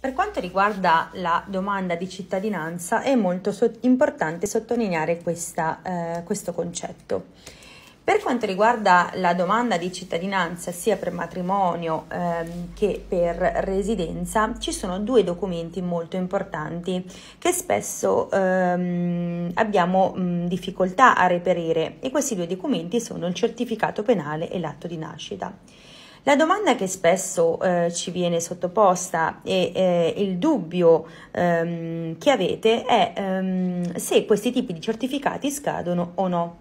Per quanto riguarda la domanda di cittadinanza è molto so- importante sottolineare questa, eh, questo concetto. Per quanto riguarda la domanda di cittadinanza sia per matrimonio ehm, che per residenza, ci sono due documenti molto importanti che spesso ehm, abbiamo mh, mm, difficoltà a reperire e questi due documenti sono il certificato penale e l'atto di nascita. La domanda che spesso eh, ci viene sottoposta e eh, il dubbio ehm, che avete è ehm, se questi tipi di certificati scadono o no.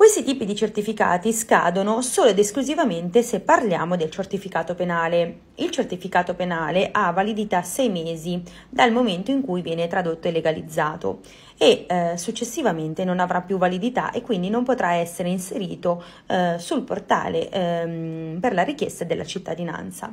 Questi tipi di certificati scadono solo ed esclusivamente se parliamo del certificato penale. Il certificato penale ha validità 6 mesi dal momento in cui viene tradotto e legalizzato e eh, successivamente non avrà più validità e quindi non potrà essere inserito eh, sul portale ehm, per la richiesta della cittadinanza.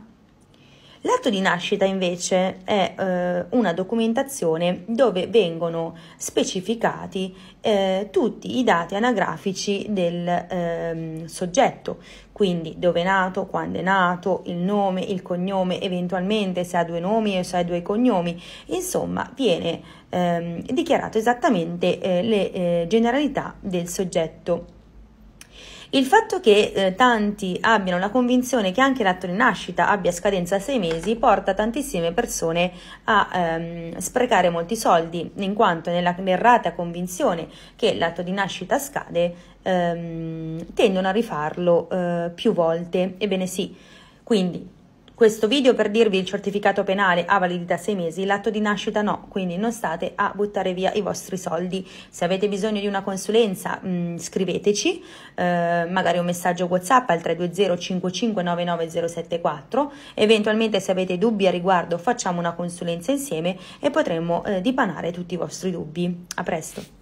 L'atto di nascita invece è eh, una documentazione dove vengono specificati eh, tutti i dati anagrafici del eh, soggetto, quindi dove è nato, quando è nato, il nome, il cognome, eventualmente se ha due nomi o se ha due cognomi, insomma viene ehm, dichiarato esattamente eh, le eh, generalità del soggetto. Il fatto che eh, tanti abbiano la convinzione che anche l'atto di nascita abbia scadenza a sei mesi porta tantissime persone a ehm, sprecare molti soldi, in quanto nella errata convinzione che l'atto di nascita scade ehm, tendono a rifarlo eh, più volte. Ebbene sì, quindi questo video per dirvi il certificato penale ha validità 6 mesi, l'atto di nascita no, quindi non state a buttare via i vostri soldi. Se avete bisogno di una consulenza mh, mm, scriveteci, eh, magari un messaggio WhatsApp al 320 5599074, eventualmente se avete dubbi a riguardo facciamo una consulenza insieme e potremmo eh, dipanare tutti i vostri dubbi. A presto!